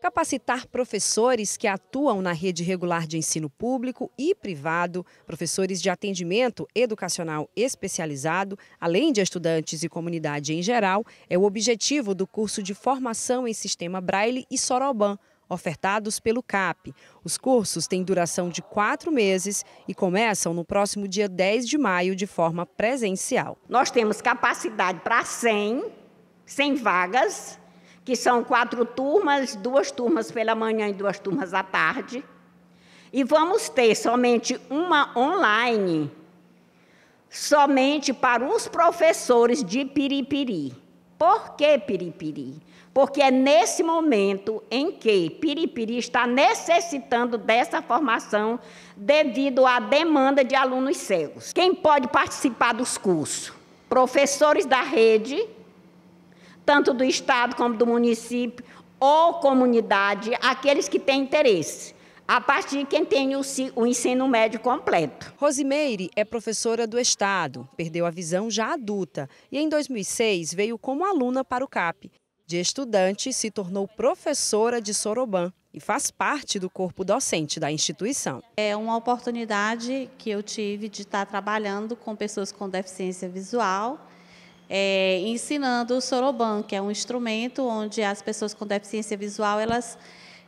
Capacitar professores que atuam na rede regular de ensino público e privado, professores de atendimento educacional especializado, além de estudantes e comunidade em geral, é o objetivo do curso de formação em sistema Braille e Soroban, ofertados pelo CAP. Os cursos têm duração de quatro meses e começam no próximo dia 10 de maio de forma presencial. Nós temos capacidade para 100, 100 vagas que são quatro turmas, duas turmas pela manhã e duas turmas à tarde. E vamos ter somente uma online, somente para os professores de Piripiri. Por que Piripiri? Porque é nesse momento em que Piripiri está necessitando dessa formação devido à demanda de alunos cegos. Quem pode participar dos cursos? Professores da rede tanto do Estado como do município ou comunidade, aqueles que têm interesse a partir de quem tem o, ensino médio completo. Rosimeire é professora do Estado, perdeu a visão já adulta e em 2006 veio como aluna para o CAP. De estudante, se tornou professora de Soroban e faz parte do corpo docente da instituição. É uma oportunidade que eu tive de estar trabalhando com pessoas com deficiência visual é, ensinando o soroban, que é um instrumento onde as pessoas com deficiência visual elas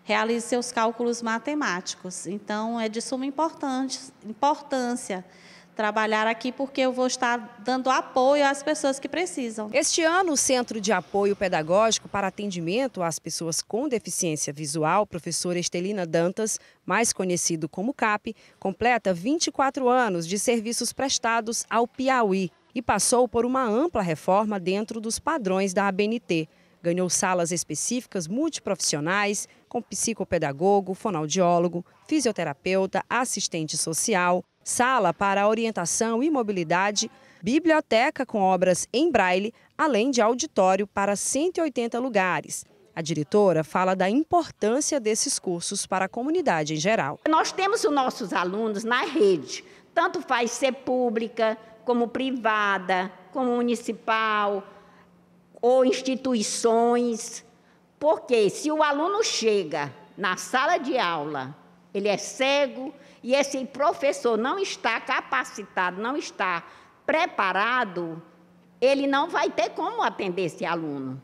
realizam seus cálculos matemáticos. Então, é de suma importância trabalhar aqui porque eu vou estar dando apoio às pessoas que precisam. Este ano, o Centro de Apoio Pedagógico para Atendimento às Pessoas com Deficiência Visual, professora Estelina Dantas, mais conhecido como CAP, completa 24 anos de serviços prestados ao Piauí e passou por uma ampla reforma dentro dos padrões da ABNT. Ganhou salas específicas multiprofissionais, com psicopedagogo, fonoaudiólogo, fisioterapeuta, assistente social, sala para orientação e mobilidade, biblioteca com obras em braille, além de auditório para 180 lugares. A diretora fala da importância desses cursos para a comunidade em geral. Nós temos os nossos alunos na rede, tanto faz ser pública, como privada, como municipal ou instituições. Porque se o aluno chega na sala de aula, ele é cego e esse professor não está capacitado, não está preparado, ele não vai ter como atender esse aluno.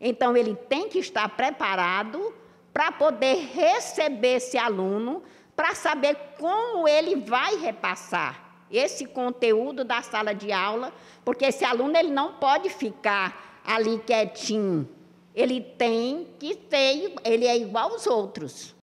Então, ele tem que estar preparado para poder receber esse aluno, para saber como ele vai repassar esse conteúdo da sala de aula, porque esse aluno ele não pode ficar ali quietinho. Ele tem que ter, ele é igual aos outros.